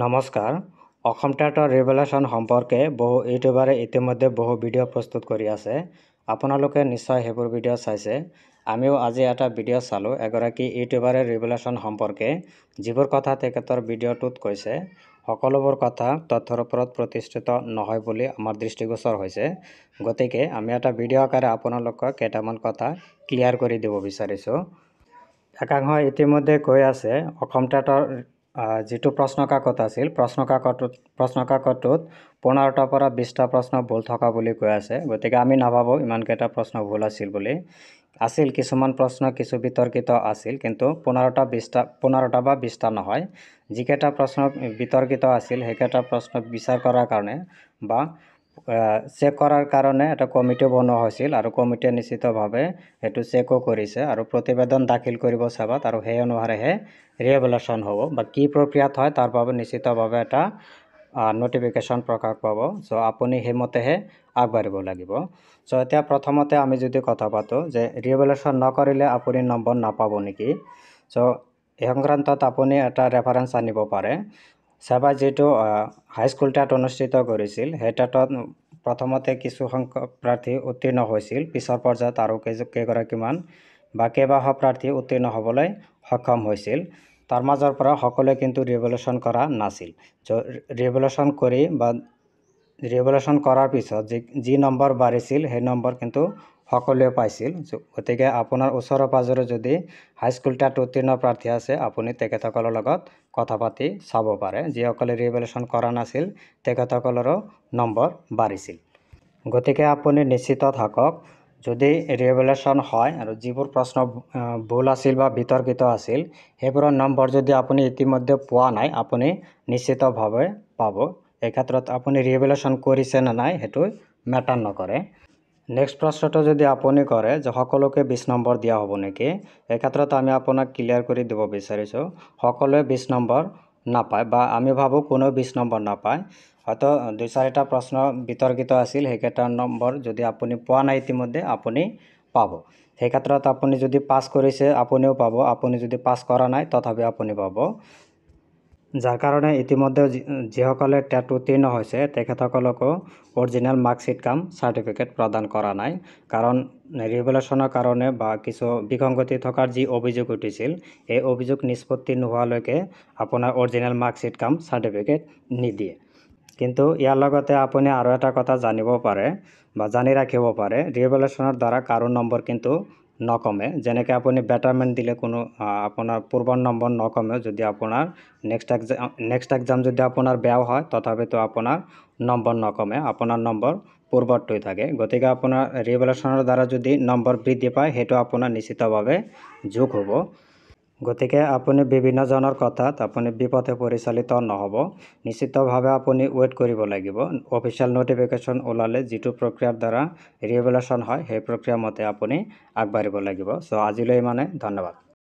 নমস্কাৰ অসম টেটৰ ৰিভেলেশ্যন সম্পৰ্কে বহু ইউটিউবাৰে ইতিমধ্যে বহু ভিডিঅ' প্ৰস্তুত কৰি আছে আপোনালোকে নিশ্চয় সেইবোৰ ভিডিঅ' চাইছে আমিও আজি এটা ভিডিঅ' চালোঁ এগৰাকী ইউটিউবাৰে ৰিভেলেশ্যন সম্পৰ্কে যিবোৰ কথা তেখেতৰ ভিডিঅ'টোত কৈছে সকলোবোৰ কথা তথ্যৰ ওপৰত প্ৰতিষ্ঠিত নহয় বুলি আমাৰ দৃষ্টিগোচৰ হৈছে গতিকে আমি এটা ভিডিঅ' আকাৰে আপোনালোকক কেইটামান কথা ক্লিয়াৰ কৰি দিব বিচাৰিছোঁ একাংশই ইতিমধ্যে কৈ আছে অসম টেটৰ যিটো প্ৰশ্ন কাকত আছিল প্ৰশ্ন প্ৰশ্ন প্ৰশ্নকাকটোত পোন্ধৰটাৰ পৰা বিছটা প্ৰশ্ন ভুল থকা বুলি কৈ আছে গতিকে আমি নাভাবোঁ ইমানকেইটা প্ৰশ্ন ভুল আছিল বুলি আছিল কিছুমান প্ৰশ্ন কিছু বিতৰ্কিত আছিল কিন্তু পোন্ধৰটা বিছটা পোন্ধৰটা বা বিছটা নহয় যিকেইটা প্ৰশ্ন বিতৰ্কিত আছিল সেইকেইটা প্ৰশ্ন বিচাৰ কৰাৰ কাৰণে বা চেক কৰাৰ কাৰণে এটা কমিটিও বনোৱা হৈছিল আৰু কমিটিয়ে নিশ্চিতভাৱে সেইটো চেকো কৰিছে আৰু প্ৰতিবেদন দাখিল কৰিব চাবাত আৰু সেই অনুসাৰেহে ৰিহেবিলেশ্যন হ'ব বা কি প্ৰক্ৰিয়াত হয় তাৰ বাবে নিশ্চিতভাৱে এটা ন'টিফিকেশ্যন প্ৰকাশ পাব চ' আপুনি সেইমতেহে আগবাঢ়িব লাগিব চ' এতিয়া প্ৰথমতে আমি যদি কথা পাতোঁ যে ৰিহেবিলেশ্যন নকৰিলে আপুনি নম্বৰ নাপাব নেকি চ' এই সংক্ৰান্তত আপুনি এটা ৰেফাৰেঞ্চ আনিব পাৰে সভা যিটো হাইস্কুল টাত অনুষ্ঠিত কৰিছিল সেই টাতত প্ৰথমতে কিছু সংখ্যক প্ৰাৰ্থী উত্তীৰ্ণ হৈছিল পিছৰ পৰ্যায়ত আৰু কেইগৰাকীমান বা কেইবাশ প্ৰাৰ্থী উত্তীৰ্ণ হ'বলৈ সক্ষম হৈছিল তাৰ মাজৰ পৰা সকলোৱে কিন্তু ৰিভলিউশ্যন কৰা নাছিল ৰিভলিউশ্যন কৰি বা ৰিভলিউশ্যন কৰাৰ পিছত যি যি নম্বৰ বাঢ়িছিল সেই নম্বৰ কিন্তু সকলোৱে পাইছিল গতিকে আপোনাৰ ওচৰে পাঁজৰে যদি হাইস্কুল টেট উত্তীৰ্ণ প্ৰাৰ্থী আছে আপুনি তেখেতসকলৰ লগত কথা পাতি চাব পাৰে যিসকলে ৰিভেলেশ্যন কৰা নাছিল তেখেতসকলৰো নম্বৰ বাঢ়িছিল গতিকে আপুনি নিশ্চিত থাকক যদি ৰিভেলেশ্যন হয় আৰু যিবোৰ প্ৰশ্ন ভুল আছিল বা বিতৰ্কিত আছিল সেইবোৰৰ নম্বৰ যদি আপুনি ইতিমধ্যে পোৱা নাই আপুনি নিশ্চিতভাৱে পাব এই ক্ষেত্ৰত আপুনি ৰিভেলেশ্যন কৰিছে নে নাই সেইটো মেটাৰ নকৰে নেক্সট প্ৰশ্নটো যদি আপুনি কৰে যে সকলোকে বিছ নম্বৰ দিয়া হ'ব নেকি এই ক্ষেত্ৰত আমি আপোনাক ক্লিয়াৰ কৰি দিব বিচাৰিছোঁ সকলোৱে বিছ নম্বৰ নাপায় বা আমি ভাবোঁ কোনেও বিছ নম্বৰ নাপায় হয়তো দুই চাৰিটা প্ৰশ্ন বিতৰ্কিত আছিল সেইকেইটা নম্বৰ যদি আপুনি পোৱা নাই ইতিমধ্যে আপুনি পাব সেই ক্ষেত্ৰত আপুনি যদি পাছ কৰিছে আপুনিও পাব আপুনি যদি পাছ কৰা নাই তথাপি আপুনি পাব যাৰ কাৰণে ইতিমধ্যে যিসকলে টেট উত্তীৰ্ণ হৈছে তেখেতসকলকো অৰিজিনেল মাৰ্কশ্বিট কাম চাৰ্টিফিকেট প্ৰদান কৰা নাই কাৰণ ৰিভেলেশ্যনৰ কাৰণে বা কিছু বিসংগতি থকাৰ যি অভিযোগ উঠিছিল এই অভিযোগ নিষ্পত্তি নোহোৱালৈকে আপোনাৰ অৰিজিনেল মাৰ্কশ্বিট কাম চাৰ্টিফিকেট নিদিয়ে কিন্তু ইয়াৰ লগতে আপুনি আৰু এটা কথা জানিব পাৰে বা জানি ৰাখিব পাৰে ৰিভেলেশ্যনৰ দ্বাৰা কাৰো নম্বৰ কিন্তু নকমে যেনেকৈ আপুনি বেটাৰমেণ্ট দিলে কোনো আপোনাৰ পূৰ্বৰ নম্বৰ নকমেও যদি আপোনাৰ নেক্সট এক্সাম নেক্সট একজাম যদি আপোনাৰ বেয়াও হয় তথাপিতো আপোনাৰ নম্বৰ নকমে আপোনাৰ নম্বৰ পূৰ্বতটোৱে থাকে গতিকে আপোনাৰ ৰিভলিউশ্যনৰ দ্বাৰা যদি নম্বৰ বৃদ্ধি পায় সেইটো আপোনাৰ নিশ্চিতভাৱে যোগ হ'ব গতিকে আপুনি বিভিন্নজনৰ কথাত আপুনি বিপথে পৰিচালিত নহ'ব নিশ্চিতভাৱে আপুনি ৱেইট কৰিব লাগিব অফিচিয়েল ন'টিফিকেশ্যন ওলালে যিটো প্ৰক্ৰিয়াৰ দ্বাৰা ৰিভেলেশ্যন হয় সেই প্ৰক্ৰিয়া মতে আপুনি আগবাঢ়িব লাগিব চ' আজিলৈ মানে ধন্যবাদ